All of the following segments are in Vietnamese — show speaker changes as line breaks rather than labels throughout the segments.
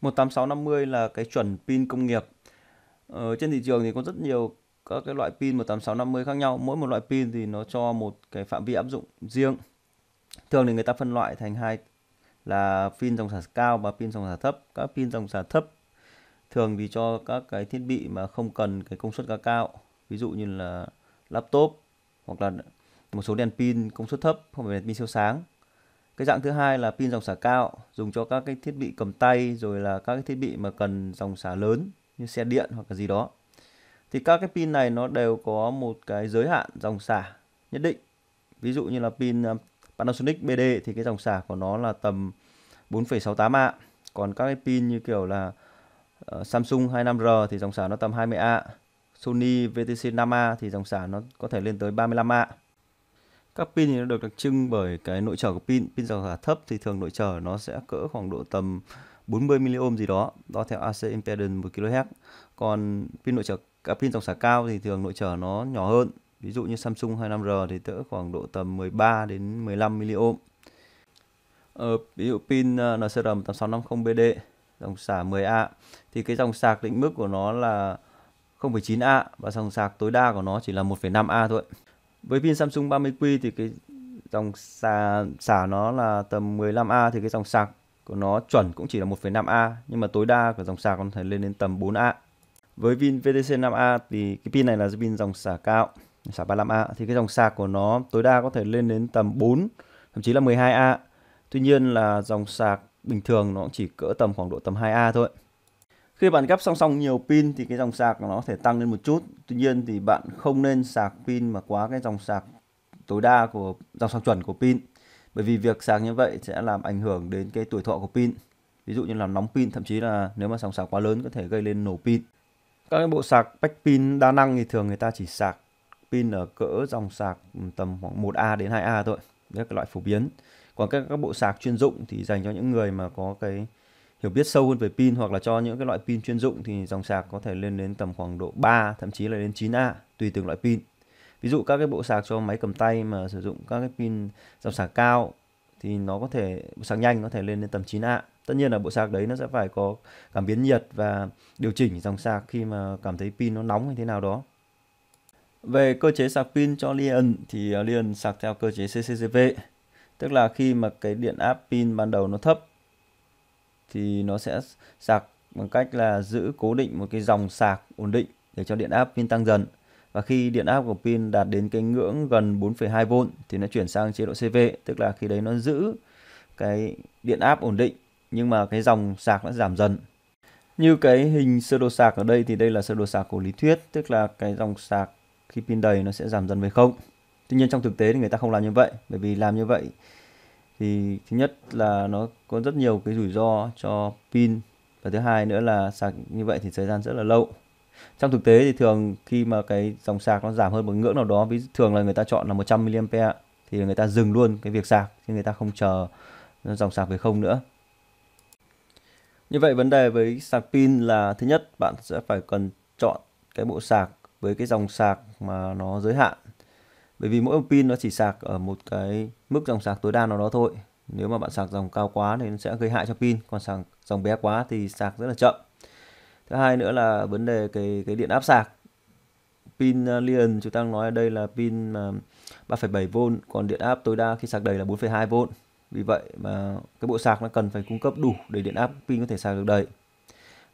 18650 là cái chuẩn pin công nghiệp. Ở ờ, trên thị trường thì có rất nhiều các cái loại pin 18650 khác nhau, mỗi một loại pin thì nó cho một cái phạm vi áp dụng riêng. Thường thì người ta phân loại thành hai là pin dòng sản cao và pin dòng sản thấp. Các pin dòng sản thấp thường thì cho các cái thiết bị mà không cần cái công suất cao, cao, ví dụ như là laptop hoặc là một số đèn pin công suất thấp, không phải đèn pin siêu sáng cái dạng thứ hai là pin dòng xả cao dùng cho các cái thiết bị cầm tay rồi là các cái thiết bị mà cần dòng xả lớn như xe điện hoặc là gì đó thì các cái pin này nó đều có một cái giới hạn dòng xả nhất định ví dụ như là pin um, Panasonic BD thì cái dòng xả của nó là tầm 4,68A còn các cái pin như kiểu là ờ, Samsung 25R thì dòng xả nó tầm 20A Sony VTC 5A thì dòng xả nó có thể lên tới 35A các pin thì nó được đặc trưng bởi cái nội trở của pin pin dầu hỏa thấp thì thường nội trở nó sẽ cỡ khoảng độ tầm 40 milliohm gì đó đo theo AC impedance 1 kHz còn pin nội trở các à, pin dòng xả cao thì thường nội trở nó nhỏ hơn ví dụ như Samsung 25R thì cỡ khoảng độ tầm 13 đến 15 milliohm ờ, ví dụ pin à, NCR 8650BD dòng xả 10A thì cái dòng sạc định mức của nó là 0,9A và dòng sạc tối đa của nó chỉ là 1,5A thôi với pin Samsung 30Q thì cái dòng xả xả nó là tầm 15A thì cái dòng sạc của nó chuẩn cũng chỉ là 1,5A nhưng mà tối đa của dòng sạc có thể lên đến tầm 4A. Với pin VTC 5A thì cái pin này là pin dòng xả cao, xả 35A thì cái dòng sạc của nó tối đa có thể lên đến tầm 4 thậm chí là 12A. Tuy nhiên là dòng sạc bình thường nó chỉ cỡ tầm khoảng độ tầm 2A thôi. Khi bạn gắp song song nhiều pin thì cái dòng sạc nó có thể tăng lên một chút. Tuy nhiên thì bạn không nên sạc pin mà quá cái dòng sạc tối đa của dòng sạc chuẩn của pin. Bởi vì việc sạc như vậy sẽ làm ảnh hưởng đến cái tuổi thọ của pin. Ví dụ như làm nóng pin, thậm chí là nếu mà dòng sạc quá lớn có thể gây lên nổ pin. Các cái bộ sạc bách pin đa năng thì thường người ta chỉ sạc pin ở cỡ dòng sạc tầm khoảng 1A đến 2A thôi. Đấy là cái loại phổ biến. Còn các, các bộ sạc chuyên dụng thì dành cho những người mà có cái hiểu biết sâu hơn về pin hoặc là cho những cái loại pin chuyên dụng thì dòng sạc có thể lên đến tầm khoảng độ 3 thậm chí là đến 9A tùy từng loại pin. Ví dụ các cái bộ sạc cho máy cầm tay mà sử dụng các cái pin dòng sạc cao thì nó có thể bộ sạc nhanh có thể lên đến tầm 9A. Tất nhiên là bộ sạc đấy nó sẽ phải có cảm biến nhiệt và điều chỉnh dòng sạc khi mà cảm thấy pin nó nóng như thế nào đó. Về cơ chế sạc pin cho Lion thì à, Lion sạc theo cơ chế CCCV, tức là khi mà cái điện áp pin ban đầu nó thấp thì nó sẽ sạc bằng cách là giữ cố định một cái dòng sạc ổn định để cho điện áp pin tăng dần. Và khi điện áp của pin đạt đến cái ngưỡng gần 4,2V thì nó chuyển sang chế độ CV, tức là khi đấy nó giữ cái điện áp ổn định nhưng mà cái dòng sạc nó giảm dần. Như cái hình sơ đồ sạc ở đây thì đây là sơ đồ sạc của lý thuyết, tức là cái dòng sạc khi pin đầy nó sẽ giảm dần về không. Tuy nhiên trong thực tế thì người ta không làm như vậy, bởi vì làm như vậy thì thứ nhất là nó có rất nhiều cái rủi ro cho pin và thứ hai nữa là sạc như vậy thì thời gian rất là lâu trong thực tế thì thường khi mà cái dòng sạc nó giảm hơn một ngưỡng nào đó ví thường là người ta chọn là 100 mAh thì người ta dừng luôn cái việc sạc chứ người ta không chờ dòng sạc về không nữa như vậy vấn đề với sạc pin là thứ nhất bạn sẽ phải cần chọn cái bộ sạc với cái dòng sạc mà nó giới hạn bởi vì mỗi ông pin nó chỉ sạc ở một cái mức dòng sạc tối đa nào đó thôi nếu mà bạn sạc dòng cao quá thì nó sẽ gây hại cho pin còn sạc dòng bé quá thì sạc rất là chậm thứ hai nữa là vấn đề cái cái điện áp sạc pin uh, liền chúng ta nói ở đây là pin 3,7V uh, còn điện áp tối đa khi sạc đầy là 4,2V vì vậy mà cái bộ sạc nó cần phải cung cấp đủ để điện áp pin có thể sạc được đầy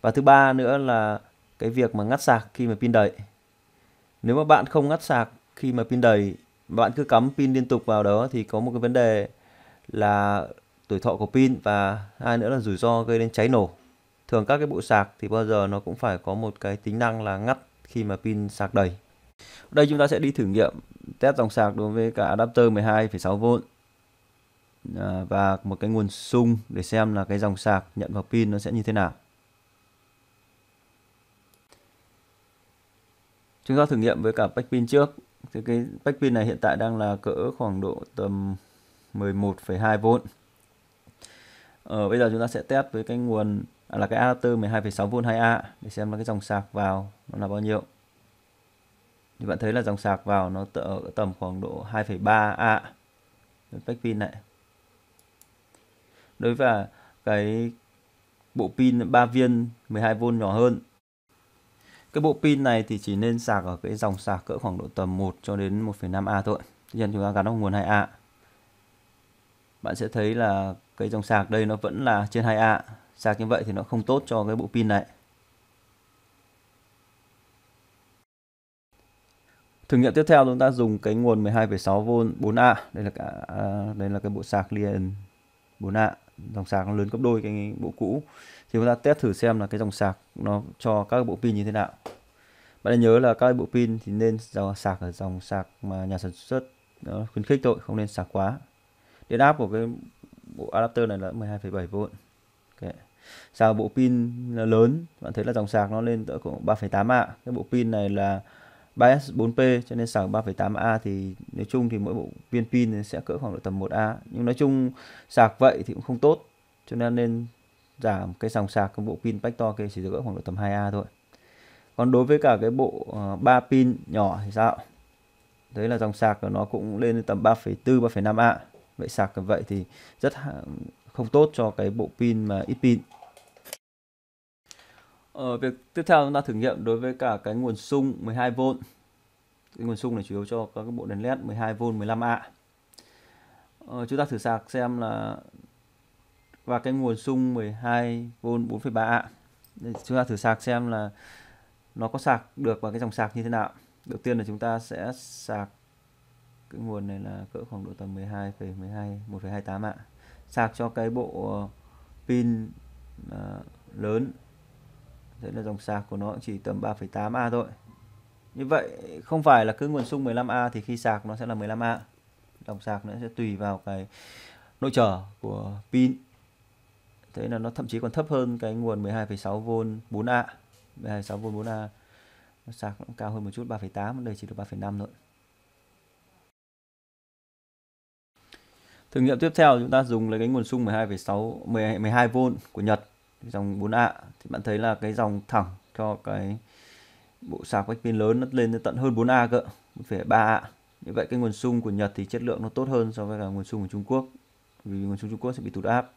và thứ ba nữa là cái việc mà ngắt sạc khi mà pin đầy nếu mà bạn không ngắt sạc khi mà pin đầy bạn cứ cắm pin liên tục vào đó thì có một cái vấn đề là tuổi thọ của pin và hai nữa là rủi ro gây đến cháy nổ. Thường các cái bộ sạc thì bao giờ nó cũng phải có một cái tính năng là ngắt khi mà pin sạc đầy. Đây chúng ta sẽ đi thử nghiệm test dòng sạc đối với cả adapter 12,6V à, và một cái nguồn sung để xem là cái dòng sạc nhận vào pin nó sẽ như thế nào. Chúng ta thử nghiệm với cả pack pin trước thì cái back pin này hiện tại đang là cỡ khoảng độ tầm 11,2V ờ, bây giờ chúng ta sẽ test với cái nguồn à, là cái adapter 12,6V 2A để xem là cái dòng sạc vào nó là bao nhiêu thì bạn thấy là dòng sạc vào nó ở tầm khoảng độ 2,3A back pin này đối với cái bộ pin 3 viên 12V nhỏ hơn cái bộ pin này thì chỉ nên sạc ở cái dòng sạc cỡ khoảng độ tầm 1 cho đến 1,5A thôi tuy nhiên chúng ta gắn vào nguồn 2A bạn sẽ thấy là cái dòng sạc đây nó vẫn là trên 2A sạc như vậy thì nó không tốt cho cái bộ pin này Thử nghiệm tiếp theo chúng ta dùng cái nguồn 12,6V 4A đây là cả à, đây là cái bộ sạc liền 4A dòng sạc nó lớn gấp đôi cái bộ cũ thì chúng ta test thử xem là cái dòng sạc nó cho các bộ pin như thế nào bạn nhớ là các bộ pin thì nên dòng sạc ở dòng sạc mà nhà sản xuất nó khuyến khích thôi không nên sạc quá điện áp của cái bộ adapter này là 12,7V okay. sạc bộ pin lớn bạn thấy là dòng sạc nó lên tới khoảng 3,8 ạ à. cái bộ pin này là 3S4P cho nên sạc 3,8A thì nói chung thì mỗi bộ viên pin sẽ cỡ khoảng độ tầm 1A nhưng nói chung sạc vậy thì cũng không tốt cho nên nên giảm cái dòng sạc của bộ pin bách to kia chỉ cỡ khoảng độ tầm 2A thôi còn đối với cả cái bộ uh, ờ, 3 pin nhỏ thì sao đấy là dòng sạc của nó cũng lên tầm 3,4 3,5A vậy sạc như vậy thì rất không tốt cho cái bộ pin mà ít pin Ờ, việc tiếp theo chúng ta thử nghiệm đối với cả cái nguồn sung 12V. Cái nguồn sung này chủ yếu cho các bộ đèn led 12V 15A. Ờ, chúng ta thử sạc xem là và cái nguồn sung 12V 4,3A. Chúng ta thử sạc xem là nó có sạc được vào cái dòng sạc như thế nào. Đầu tiên là chúng ta sẽ sạc cái nguồn này là cỡ khoảng độ tầm 12,12 12, 1,28 ạ. Sạc cho cái bộ pin uh, lớn thế là dòng sạc của nó chỉ tầm 3,8A thôi như vậy không phải là cứ nguồn sung 15A thì khi sạc nó sẽ là 15A dòng sạc nó sẽ tùy vào cái nội trở của pin thế là nó thậm chí còn thấp hơn cái nguồn 12,6V 4A 12,6V 4A nó sạc nó cũng cao hơn một chút 3,8 đây chỉ được 3,5 thôi Thử nghiệm tiếp theo chúng ta dùng lấy cái nguồn sung 12,6 12V của Nhật dòng 4A thì bạn thấy là cái dòng thẳng cho cái bộ sạc quách pin lớn nó lên tận hơn 4A cơ 1,3A như vậy cái nguồn sung của Nhật thì chất lượng nó tốt hơn so với cả nguồn sung của Trung Quốc vì nguồn sung Trung Quốc sẽ bị tụt áp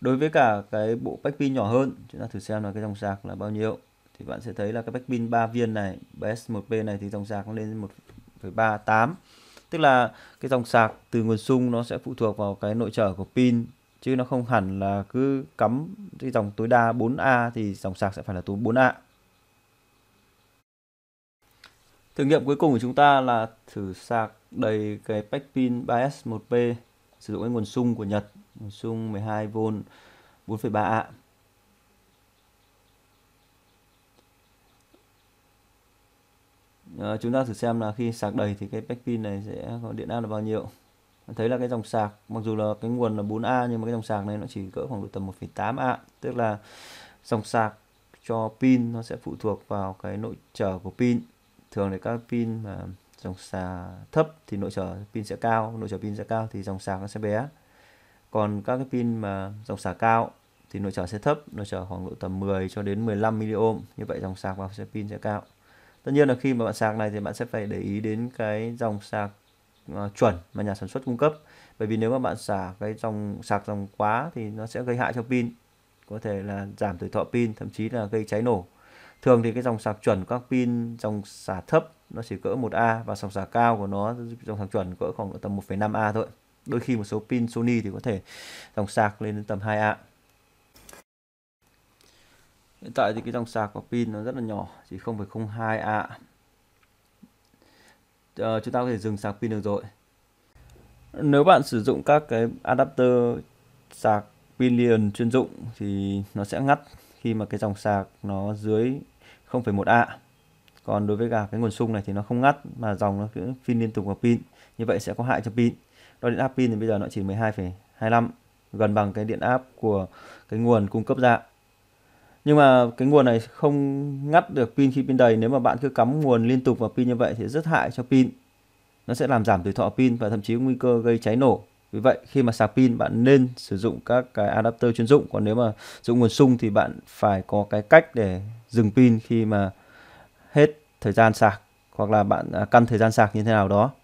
đối với cả cái bộ bách pin nhỏ hơn chúng ta thử xem là cái dòng sạc là bao nhiêu thì bạn sẽ thấy là cái bách pin 3 viên này BS1P này thì dòng sạc nó lên 1,38 tức là cái dòng sạc từ nguồn sung nó sẽ phụ thuộc vào cái nội trở của pin chứ nó không hẳn là cứ cắm cái dòng tối đa 4A thì dòng sạc sẽ phải là tối 4A. Thử nghiệm cuối cùng của chúng ta là thử sạc đầy cái pack pin 3S1P sử dụng cái nguồn sung của Nhật, nguồn sung 12V 4,3A. À, chúng ta thử xem là khi sạc đầy thì cái pack pin này sẽ có điện áp là bao nhiêu thấy là cái dòng sạc mặc dù là cái nguồn là 4A nhưng mà cái dòng sạc này nó chỉ cỡ khoảng độ tầm 1,8A tức là dòng sạc cho pin nó sẽ phụ thuộc vào cái nội trở của pin thường thì các pin mà dòng sạc thấp thì nội trở pin sẽ cao nội trở pin sẽ cao thì dòng sạc nó sẽ bé còn các cái pin mà dòng sạc cao thì nội trở sẽ thấp nội trở khoảng độ tầm 10 cho đến 15 miliohm như vậy dòng sạc vào sẽ pin sẽ cao tất nhiên là khi mà bạn sạc này thì bạn sẽ phải để ý đến cái dòng sạc Ờ, chuẩn mà nhà sản xuất cung cấp bởi vì nếu mà bạn xả cái dòng sạc dòng quá thì nó sẽ gây hại cho pin có thể là giảm tuổi thọ pin thậm chí là gây cháy nổ thường thì cái dòng sạc chuẩn các pin dòng xả thấp nó chỉ cỡ 1A và dòng xả cao của nó dòng sạc chuẩn cỡ khoảng tầm 1,5A thôi đôi khi một số pin Sony thì có thể dòng sạc lên đến tầm 2A hiện tại thì cái dòng sạc của pin nó rất là nhỏ chỉ 0,02A uh, chúng ta có thể dừng sạc pin được rồi nếu bạn sử dụng các cái adapter sạc pin liền chuyên dụng thì nó sẽ ngắt khi mà cái dòng sạc nó dưới 0,1A còn đối với cả cái nguồn sung này thì nó không ngắt mà dòng nó cứ pin liên tục vào pin như vậy sẽ có hại cho pin đo điện áp pin thì bây giờ nó chỉ 12,25 gần bằng cái điện áp của cái nguồn cung cấp ra nhưng mà cái nguồn này không ngắt được pin khi pin đầy nếu mà bạn cứ cắm nguồn liên tục vào pin như vậy thì rất hại cho pin nó sẽ làm giảm tuổi thọ pin và thậm chí nguy cơ gây cháy nổ vì vậy khi mà sạc pin bạn nên sử dụng các cái adapter chuyên dụng còn nếu mà dùng nguồn sung thì bạn phải có cái cách để dừng pin khi mà hết thời gian sạc hoặc là bạn à, căn thời gian sạc như thế nào đó